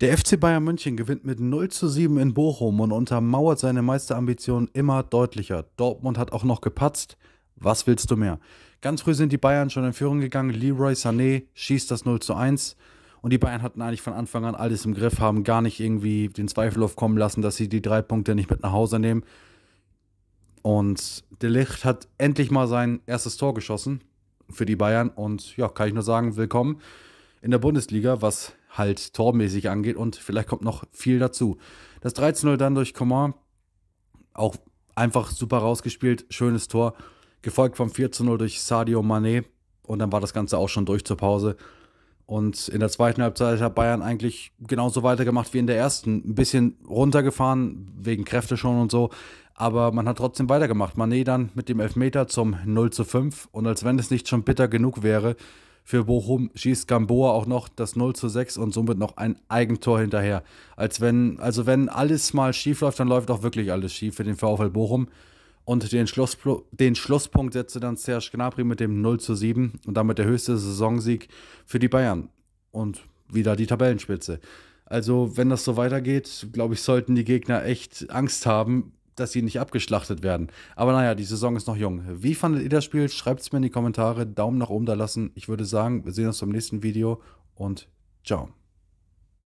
Der FC Bayern München gewinnt mit 0 zu 7 in Bochum und untermauert seine Meisterambitionen immer deutlicher. Dortmund hat auch noch gepatzt. Was willst du mehr? Ganz früh sind die Bayern schon in Führung gegangen. Leroy Sané schießt das 0 zu 1. Und die Bayern hatten eigentlich von Anfang an alles im Griff, haben gar nicht irgendwie den Zweifel aufkommen lassen, dass sie die drei Punkte nicht mit nach Hause nehmen. Und De Ligt hat endlich mal sein erstes Tor geschossen für die Bayern. Und ja, kann ich nur sagen, willkommen in der Bundesliga, was halt tormäßig angeht und vielleicht kommt noch viel dazu. Das 13-0 dann durch Coman, auch einfach super rausgespielt, schönes Tor, gefolgt vom 4-0 durch Sadio Mané und dann war das Ganze auch schon durch zur Pause. Und in der zweiten Halbzeit hat Bayern eigentlich genauso weitergemacht wie in der ersten. Ein bisschen runtergefahren, wegen Kräfte schon und so. Aber man hat trotzdem weitergemacht. Mané dann mit dem Elfmeter zum 0 zu 5. Und als wenn es nicht schon bitter genug wäre, für Bochum schießt Gamboa auch noch das 0 zu 6 und somit noch ein Eigentor hinterher. Als wenn, also wenn alles mal schief läuft, dann läuft auch wirklich alles schief für den VfL Bochum. Und den, Schlusspl den Schlusspunkt setzte dann Serge Gnabry mit dem 0 zu 7 und damit der höchste Saisonsieg für die Bayern. Und wieder die Tabellenspitze. Also, wenn das so weitergeht, glaube ich, sollten die Gegner echt Angst haben, dass sie nicht abgeschlachtet werden. Aber naja, die Saison ist noch jung. Wie fandet ihr das Spiel? Schreibt es mir in die Kommentare. Daumen nach oben da lassen. Ich würde sagen, wir sehen uns beim nächsten Video und ciao.